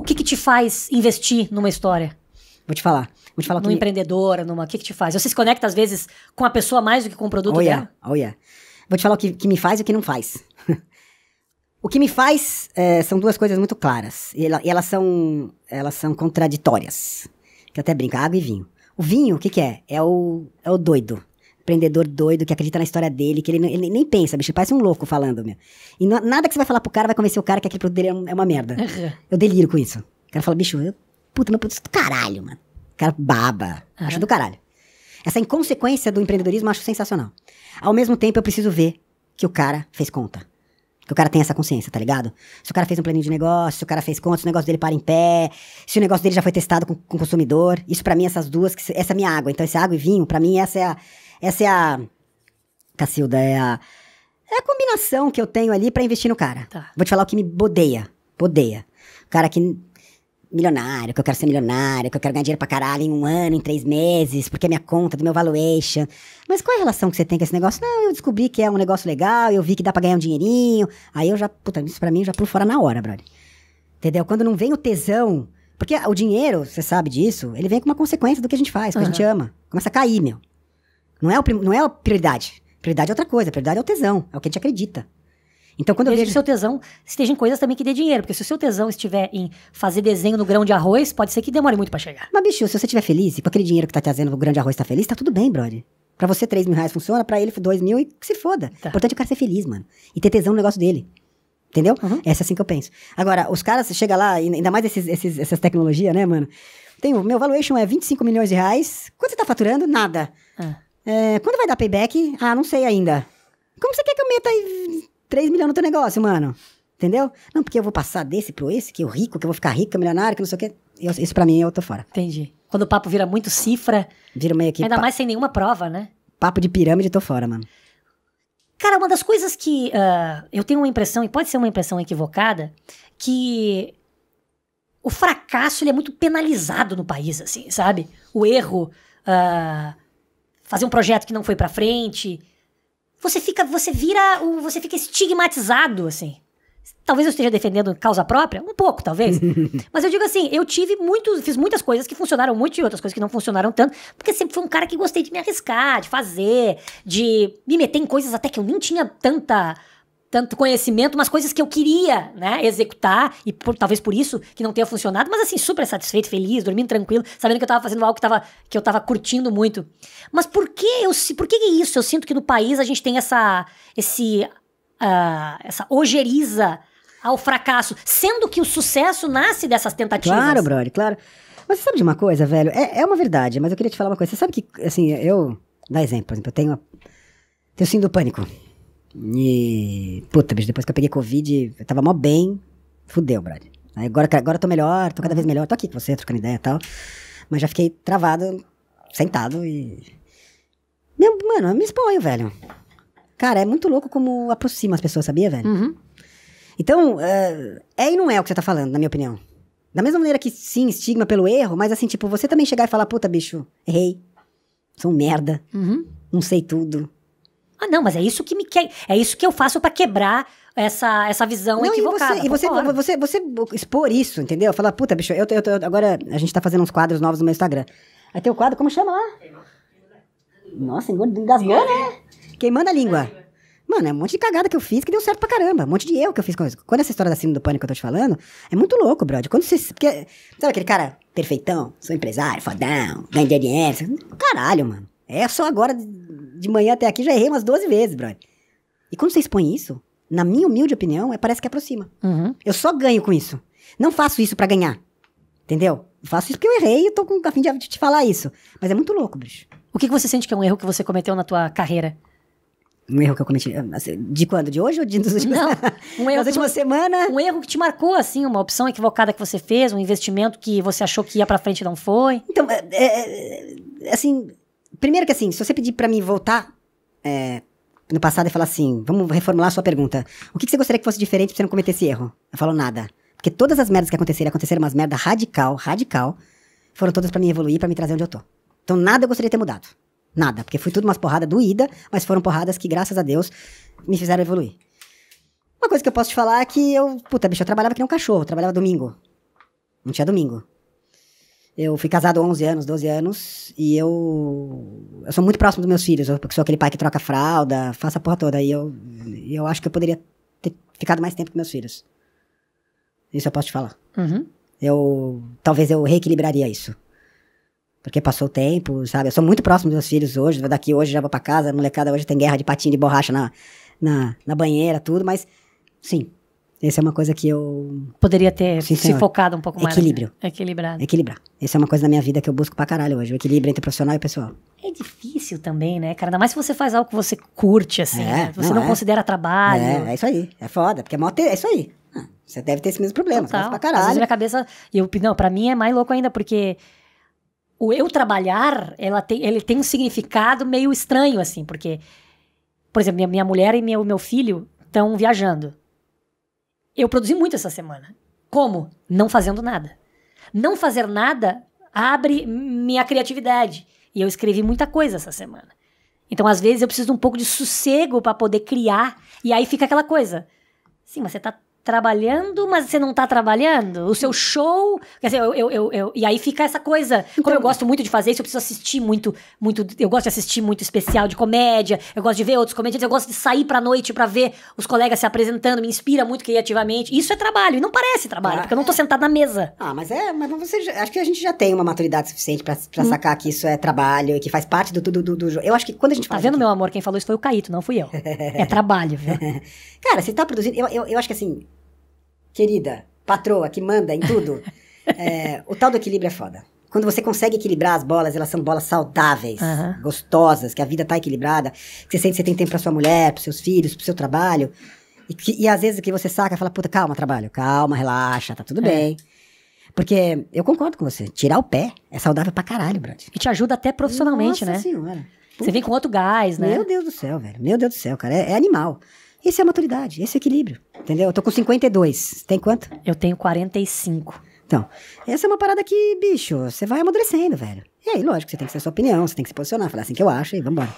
o que, que te faz investir numa história? Vou te falar. Vou te falar Numa empreendedora, numa. O que, que te faz? Você se conecta, às vezes, com a pessoa mais do que com o produto oh, yeah. dela? Oh, yeah. Vou te falar o que, que me faz e o que não faz. o que me faz é, são duas coisas muito claras. E, ela, e, elas, são, elas são contraditórias. Que até brinca água e vinho. O vinho, o que, que é? É o, é o doido empreendedor doido que acredita na história dele, que ele, ele nem pensa, bicho, parece um louco falando, meu. E não, nada que você vai falar pro cara vai convencer o cara que aquele produto dele é, é uma merda. Uhum. Eu deliro com isso. O cara fala, bicho, eu, puta, meu produto é do caralho, mano. O cara baba. Uhum. Acho do caralho. Essa inconsequência do empreendedorismo eu acho sensacional. Ao mesmo tempo, eu preciso ver que o cara fez conta. Que o cara tem essa consciência, tá ligado? Se o cara fez um planinho de negócio, se o cara fez conta, se o negócio dele para em pé, se o negócio dele já foi testado com, com consumidor. Isso para mim, essas duas, essa é minha água. Então, esse água e vinho, para mim, essa é a, essa é a. Cacilda, é a. É a combinação que eu tenho ali para investir no cara. Tá. Vou te falar o que me bodeia. Bodeia. O cara que. Milionário, que eu quero ser milionário, que eu quero ganhar dinheiro pra caralho em um ano, em três meses, porque é minha conta, do meu valuation. Mas qual é a relação que você tem com esse negócio? Não, eu descobri que é um negócio legal, eu vi que dá pra ganhar um dinheirinho. Aí eu já, puta, isso pra mim eu já pulo fora na hora, brother. Entendeu? Quando não vem o tesão. Porque o dinheiro, você sabe disso, ele vem com uma consequência do que a gente faz, do que uhum. a gente ama. Começa a cair, meu. Não é, o, não é a prioridade. Prioridade é outra coisa, prioridade é o tesão, é o que a gente acredita. Então, quando Desde eu vejo. o seu tesão esteja em coisas também que dê dinheiro, porque se o seu tesão estiver em fazer desenho no grão de arroz, pode ser que demore muito para chegar. Mas, bicho, se você estiver feliz e com aquele dinheiro que tá trazendo o grão de arroz tá feliz, tá tudo bem, brother. Pra você, 3 mil reais funciona, pra ele, 2 mil e que se foda. Tá. O importante é o cara ser feliz, mano. E ter tesão no negócio dele. Entendeu? Uhum. Essa é assim que eu penso. Agora, os caras chegam lá, ainda mais esses, esses, essas tecnologias, né, mano? Tem, o meu valuation é 25 milhões de reais. Quanto você tá faturando? Nada. Ah. É, quando vai dar payback? Ah, não sei ainda. Como você quer que eu meta aí 3 milhões no teu negócio, mano? Entendeu? Não, porque eu vou passar desse pro esse, que eu rico, que eu vou ficar rico, que eu é milionário, que não sei o quê. Eu, isso pra mim eu tô fora. Entendi. Quando o papo vira muito cifra. Vira meio que. Ainda mais sem nenhuma prova, né? Papo de pirâmide, tô fora, mano. Cara, uma das coisas que uh, eu tenho uma impressão, e pode ser uma impressão equivocada, que o fracasso ele é muito penalizado no país, assim, sabe? O erro. Uh, fazer um projeto que não foi para frente. Você fica, você vira, você fica estigmatizado assim. Talvez eu esteja defendendo causa própria, um pouco talvez. Mas eu digo assim, eu tive muitos, fiz muitas coisas que funcionaram muito e outras coisas que não funcionaram tanto, porque sempre fui um cara que gostei de me arriscar, de fazer, de me meter em coisas até que eu nem tinha tanta tanto conhecimento, umas coisas que eu queria, né, executar, e por, talvez por isso que não tenha funcionado, mas assim, super satisfeito, feliz, dormindo tranquilo, sabendo que eu estava fazendo algo que, tava, que eu estava curtindo muito. Mas por que eu por que é isso? Eu sinto que no país a gente tem essa esse uh, essa ojeriza ao fracasso, sendo que o sucesso nasce dessas tentativas. Claro, brother, claro. Mas você sabe de uma coisa, velho? É, é uma verdade, mas eu queria te falar uma coisa. Você sabe que, assim, eu... Dá exemplo, por exemplo, eu tenho... Tenho síndrome do pânico. E. Puta, bicho, depois que eu peguei Covid, eu tava mó bem. Fudeu, Brad. agora, agora eu tô melhor, tô cada vez melhor. Tô aqui com você, trocando ideia e tal. Mas já fiquei travado, sentado e. Meu, mano, eu me exponho, velho. Cara, é muito louco como aproxima as pessoas, sabia, velho? Uhum. Então, uh, é e não é o que você tá falando, na minha opinião. Da mesma maneira que sim, estigma pelo erro, mas assim, tipo, você também chegar e falar, puta, bicho, errei. Sou um merda. Uhum. Não sei tudo ah, não, mas é isso que me quer, é isso que eu faço para quebrar essa, essa visão não, equivocada. E, você, e você, você, você, expor isso, entendeu? Falar, puta, bicho, eu, eu, eu, agora a gente tá fazendo uns quadros novos no meu Instagram. Aí tem o quadro, como chama lá? Nossa, engasgou, né? Queimando a língua. Mano, é um monte de cagada que eu fiz que deu certo pra caramba. Um monte de eu que eu fiz com isso. Quando essa história da síndrome do pânico que eu tô te falando, é muito louco, brother. Quando você. Porque, sabe aquele cara perfeitão? Sou empresário, fodão, ganho dinheiro. Caralho, mano. É só agora de manhã até aqui já errei umas 12 vezes, brother. E quando você expõe isso, na minha humilde opinião, é, parece que é aproxima. Uhum. Eu só ganho com isso. Não faço isso para ganhar. Entendeu? faço isso porque eu errei e tô com a fim de te falar isso. Mas é muito louco, bicho. O que, que você sente que é um erro que você cometeu na tua carreira? Um erro que eu cometi. Ah, de quando? De hoje ou de nos últimos? Não, um erro. das últimas semana? Um erro que te marcou, assim, uma opção equivocada que você fez, um investimento que você achou que ia pra frente e não foi. Então, é, é, é assim, Primeiro que assim, se você pedir para mim voltar é, no passado e falar assim, vamos reformular a sua pergunta. O que, que você gostaria que fosse diferente pra você não cometer esse erro? Eu falo nada. Porque todas as merdas que aconteceram, aconteceram umas merda radical, radical, foram todas para me evoluir, para me trazer onde eu tô. Então nada eu gostaria de ter mudado. Nada. Porque foi tudo umas porradas doída, mas foram porradas que, graças a Deus, me fizeram evoluir. Uma coisa que eu posso te falar é que eu, puta, bicho, eu trabalhava que nem um cachorro, eu trabalhava domingo. Não tinha domingo. Eu fui casado há 11 anos, 12 anos, e eu, eu sou muito próximo dos meus filhos. Eu sou aquele pai que troca fralda, faça a porra toda. E eu, eu acho que eu poderia ter ficado mais tempo com meus filhos. Isso eu posso te falar. Uhum. Eu, talvez eu reequilibraria isso. Porque passou o tempo, sabe? Eu sou muito próximo dos meus filhos hoje. Daqui hoje já vou pra casa. A molecada hoje tem guerra de patinho de borracha na, na, na banheira, tudo. Mas, sim, essa é uma coisa que eu. Poderia ter Sim, se focado um pouco mais. Né? Equilíbrio. Né? Equilibrado. Equilibrar. Essa é uma coisa da minha vida que eu busco pra caralho hoje. O equilíbrio entre profissional e pessoal. É difícil também, né, cara? Ainda mais se você faz algo que você curte, assim. É, né? Você não, não é. considera trabalho. É, é isso aí. É foda. Porque é, ter, é isso aí. Ah, você deve ter esse mesmo problema. Total. Você pra caralho. Às vezes minha cabeça. Eu, não, pra mim é mais louco ainda, porque o eu trabalhar, ela tem, ele tem um significado meio estranho, assim, porque. Por exemplo, minha, minha mulher e meu, meu filho estão viajando. Eu produzi muito essa semana. Como? Não fazendo nada. Não fazer nada abre minha criatividade. E eu escrevi muita coisa essa semana. Então, às vezes, eu preciso de um pouco de sossego para poder criar. E aí fica aquela coisa. Sim, mas você tá trabalhando, mas você não tá trabalhando? O seu show. Quer dizer, eu. eu, eu, eu e aí fica essa coisa. Então, como eu gosto muito de fazer isso, eu preciso assistir muito, muito. Eu gosto de assistir muito especial de comédia, eu gosto de ver outros comediantes, eu gosto de sair pra noite pra ver os colegas se apresentando, me inspira muito criativamente. Isso é trabalho, e não parece trabalho, ah, porque eu não tô sentada na mesa. Ah, mas é. Mas você, já, acho que a gente já tem uma maturidade suficiente pra, pra hum. sacar que isso é trabalho e que faz parte do do, do, do, Eu acho que quando a gente Tá vendo, aqui... meu amor? Quem falou isso foi o Caíto, não fui eu. é trabalho, viu? Cara, você tá produzindo. Eu, eu, eu acho que assim querida, patroa, que manda em tudo, é, o tal do equilíbrio é foda. Quando você consegue equilibrar as bolas, elas são bolas saudáveis, uhum. gostosas, que a vida tá equilibrada, que você sente que você tem tempo pra sua mulher, pros seus filhos, pro seu trabalho. E, que, e às vezes o que você saca fala, puta, calma, trabalho, calma, relaxa, tá tudo é. bem. Porque eu concordo com você, tirar o pé é saudável pra caralho, Brad. E te ajuda até profissionalmente, Nossa né? Nossa senhora. Puta. Você vem com outro gás, né? Meu Deus do céu, velho. Meu Deus do céu, cara. É, é animal. Esse é a maturidade, esse é equilíbrio. Entendeu? Eu tô com 52. Tem quanto? Eu tenho 45. Então, essa é uma parada que, bicho, você vai amadurecendo, velho. E aí, lógico, você tem que ter sua opinião, você tem que se posicionar, falar assim que eu acho e vambora.